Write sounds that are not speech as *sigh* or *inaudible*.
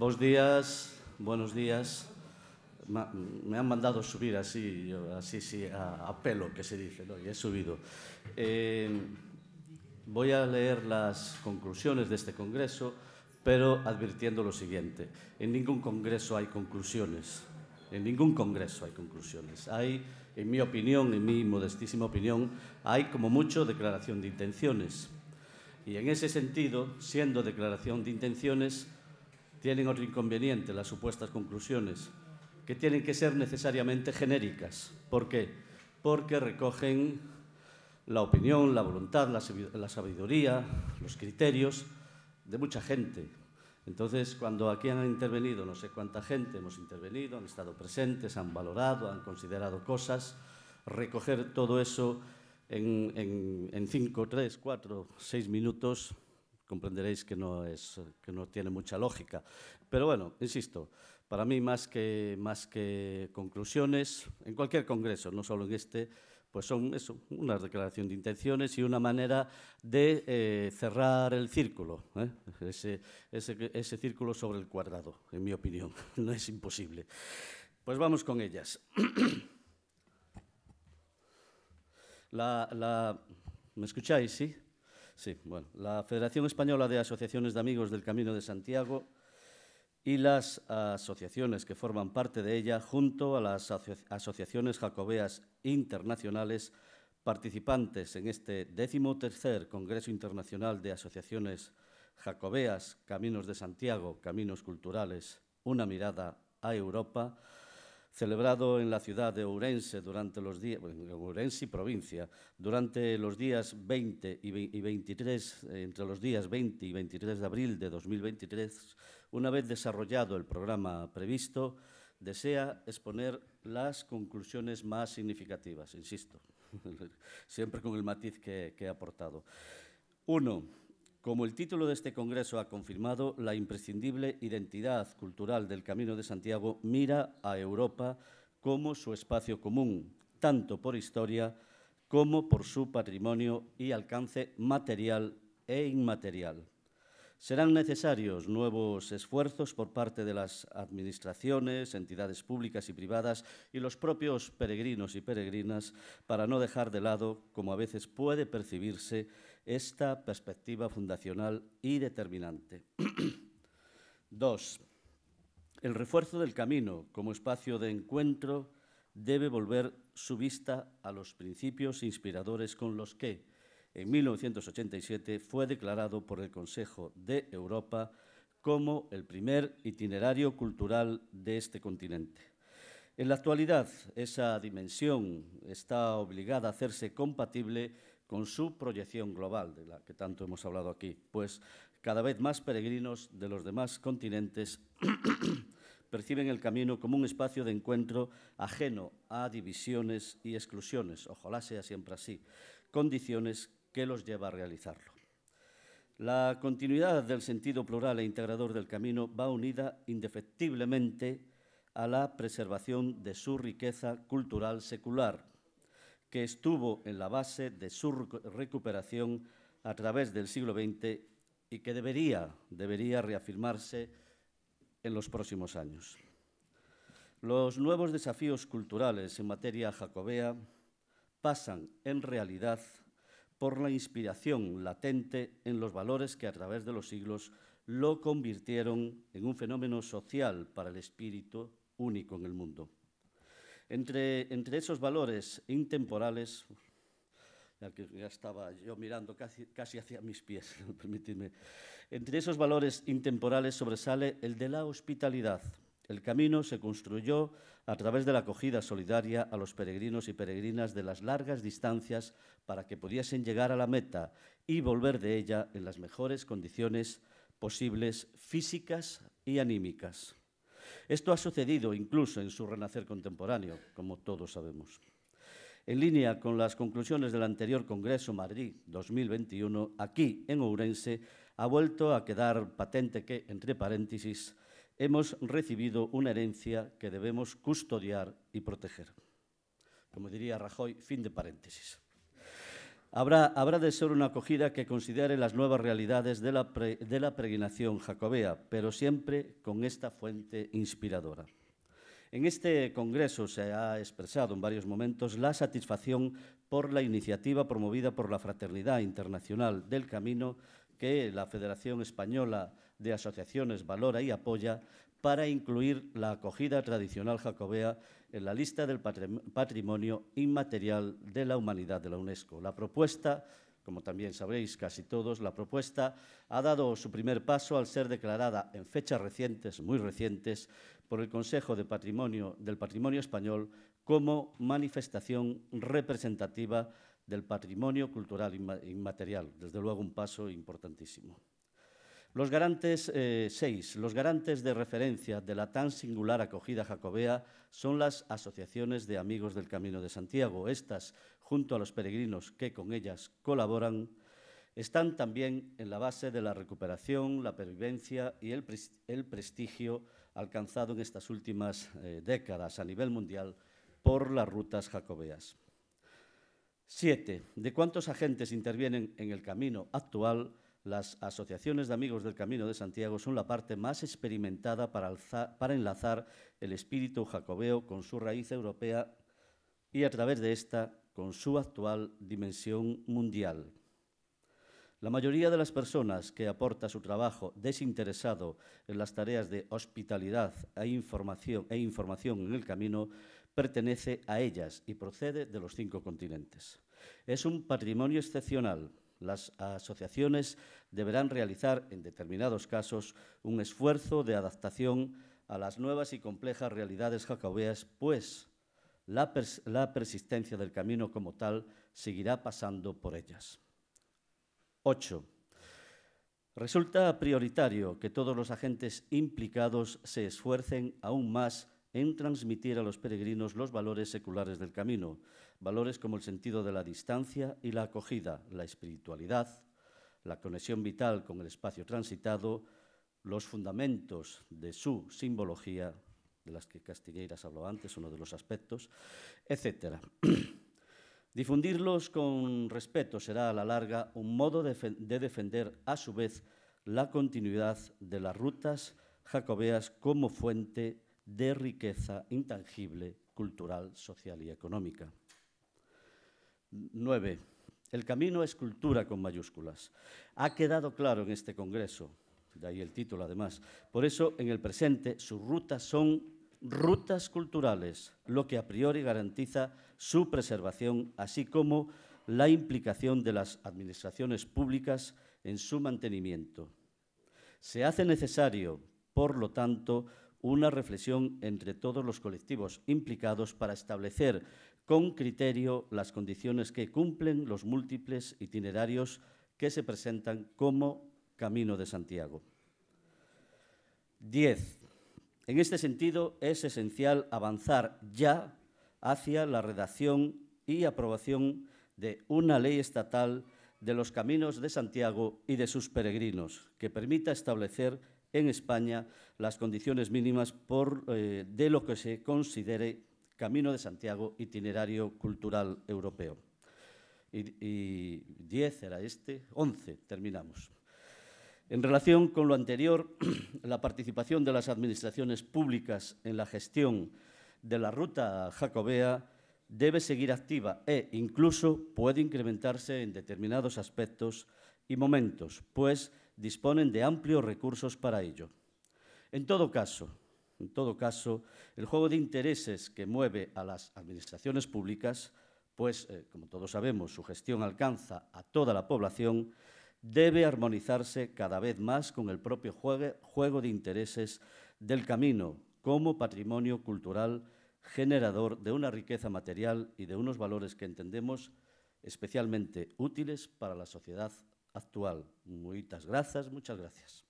Buenos días, buenos días. Me han mandado subir así, así sí, a, pelo, que se dice, ¿no? y he subido. Eh, voy a leer las conclusiones de este congreso, pero advirtiendo lo siguiente. En ningún congreso hay conclusiones. En ningún congreso hay conclusiones. Hay, en mi opinión, en mi modestísima opinión, hay como mucho declaración de intenciones. Y en ese sentido, siendo declaración de intenciones, tienen otro inconveniente, las supuestas conclusiones, que tienen que ser necesariamente genéricas. ¿Por qué? Porque recogen la opinión, la voluntad, la sabiduría, los criterios de mucha gente. Entonces, cuando aquí han intervenido, no sé cuánta gente hemos intervenido, han estado presentes, han valorado, han considerado cosas, recoger todo eso en, en cinco, tres, cuatro, seis minutos comprenderéis que no, es, que no tiene mucha lógica. Pero bueno, insisto, para mí más que, más que conclusiones, en cualquier congreso, no solo en este, pues son una declaración de intenciones y una manera de eh, cerrar el círculo, ¿eh? ese, ese, círculo sobre el cuadrado, en mi opinión, *laughs* no es imposible. Pues vamos con ellas. *clears throat* la, ¿Me escucháis? Sí. Sí, bueno. La Federación Española de Asociaciones de Amigos del Camino de Santiago y las asociaciones que forman parte de ella, junto a las asociaciones jacobeas internacionales participantes en este decimotercer Congreso Internacional de Asociaciones Jacobeas, Caminos de Santiago, Caminos Culturales, una mirada a Europa, celebrado en la ciudad de Ourense durante los días, y provincia, durante los días 20 y 23, entre los días 20 y 23 de abril de 2023, una vez desarrollado el programa previsto, desea exponer las conclusiones más significativas, insisto, *laughs* siempre con el matiz que, que he aportado. Uno, como el título de este Congreso ha confirmado, la imprescindible identidad cultural del Camino de Santiago mira a Europa como su espacio común, tanto por historia como por su patrimonio y alcance material e inmaterial. Serán necesarios nuevos esfuerzos por parte de las administraciones, entidades públicas y privadas y los propios peregrinos y peregrinas para no dejar de lado, como a veces puede percibirse, esta perspectiva fundacional y determinante. *clears throat* Dos, el refuerzo del camino como espacio de encuentro debe volver su vista a los principios inspiradores con los que, en 1987, fue declarado por el Consejo de Europa como el primer itinerario cultural de este continente. En la actualidad, esa dimensión está obligada a hacerse compatible con su proyección global, de la que tanto hemos hablado aquí, pues cada vez más peregrinos de los demás continentes *coughs* perciben el camino como un espacio de encuentro ajeno a divisiones y exclusiones, ojalá sea siempre así, condiciones que los lleva a realizarlo. La continuidad del sentido plural e integrador del camino va unida indefectiblemente a la preservación de su riqueza cultural secular, que estuvo en la base de su recuperación a través del siglo XX y que debería, reafirmarse en los próximos años. Los nuevos desafíos culturales en materia jacobea pasan, en realidad, por la inspiración latente en los valores que a través de los siglos lo convirtieron en un fenómeno social para el espíritu único en el mundo. Entre, esos valores intemporales, ya que ya estaba yo mirando casi, casi hacia mis pies, *laughs* permitidme, entre esos valores intemporales sobresale el de la hospitalidad. El camino se construyó a través de la acogida solidaria a los peregrinos y peregrinas de las largas distancias para que pudiesen llegar a la meta y volver de ella en las mejores condiciones posibles físicas y anímicas. Esto ha sucedido incluso en su renacer contemporáneo, como todos sabemos. En línea con las conclusiones del anterior Congreso Madrid 2021, aquí en Ourense ha vuelto a quedar patente que, entre paréntesis, hemos recibido una herencia que debemos custodiar y proteger. Como diría Rajoy, fin de paréntesis. Habrá, de ser una acogida que considere las nuevas realidades de la, de la peregrinación jacobea, pero siempre con esta fuente inspiradora. En este Congreso se ha expresado en varios momentos la satisfacción por la iniciativa promovida por la Fraternidad Internacional del Camino que la Federación Española de Asociaciones valora y apoya para incluir la acogida tradicional jacobea en la lista del patrimonio inmaterial de la humanidad de la UNESCO. La propuesta, como también sabréis casi todos, la propuesta ha dado su primer paso al ser declarada en fechas recientes, muy recientes, por el Consejo de Patrimonio del Patrimonio Español como manifestación representativa del patrimonio cultural inmaterial. Desde luego un paso importantísimo. Los garantes 6. Eh, los garantes de referencia de la tan singular acogida jacobea son las asociaciones de amigos del Camino de Santiago. Estas, junto a los peregrinos que con ellas colaboran, están también en la base de la recuperación, la pervivencia y el, prestigio alcanzado en estas últimas eh, décadas a nivel mundial por las rutas jacobeas. 7. ¿De cuántos agentes intervienen en el camino actual? Las asociaciones de amigos del Camino de Santiago son la parte más experimentada para, enlazar el espíritu jacobeo con su raíz europea y a través de esta con su actual dimensión mundial. La mayoría de las personas que aporta su trabajo desinteresado en las tareas de hospitalidad e información e en el camino pertenece a ellas y procede de los cinco continentes. Es un patrimonio excepcional las asociaciones deberán realizar, en determinados casos, un esfuerzo de adaptación a las nuevas y complejas realidades jacobeas, pues la, la persistencia del camino como tal seguirá pasando por ellas. 8. Resulta prioritario que todos los agentes implicados se esfuercen aún más en transmitir a los peregrinos los valores seculares del camino, valores como el sentido de la distancia y la acogida, la espiritualidad, la conexión vital con el espacio transitado, los fundamentos de su simbología, de las que Castilleiras habló antes, uno de los aspectos, etc. *clears throat* Difundirlos con respeto será a la larga un modo de, defender a su vez la continuidad de las rutas jacobeas como fuente de riqueza intangible, cultural, social y económica. 9. El camino es cultura con mayúsculas. Ha quedado claro en este Congreso, de ahí el título además. Por eso, en el presente, sus rutas son rutas culturales, lo que a priori garantiza su preservación, así como la implicación de las administraciones públicas en su mantenimiento. Se hace necesario, por lo tanto, una reflexión entre todos los colectivos implicados para establecer con criterio las condiciones que cumplen los múltiples itinerarios que se presentan como Camino de Santiago. 10. En este sentido, es esencial avanzar ya hacia la redacción y aprobación de una ley estatal de los caminos de Santiago y de sus peregrinos, que permita establecer en España las condiciones mínimas por, eh, de lo que se considere Camino de Santiago Itinerario Cultural Europeo. Y 10 era este, 11 terminamos. En relación con lo anterior, *clears throat* la participación de las administraciones públicas en la gestión de la ruta jacobea debe seguir activa e incluso puede incrementarse en determinados aspectos y momentos, pues disponen de amplios recursos para ello. En todo caso, en todo caso, el juego de intereses que mueve a las administraciones públicas, pues, eh, como todos sabemos, su gestión alcanza a toda la población, debe armonizarse cada vez más con el propio juego de intereses del camino como patrimonio cultural generador de una riqueza material y de unos valores que entendemos especialmente útiles para la sociedad actual. Muchas gracias, muchas gracias.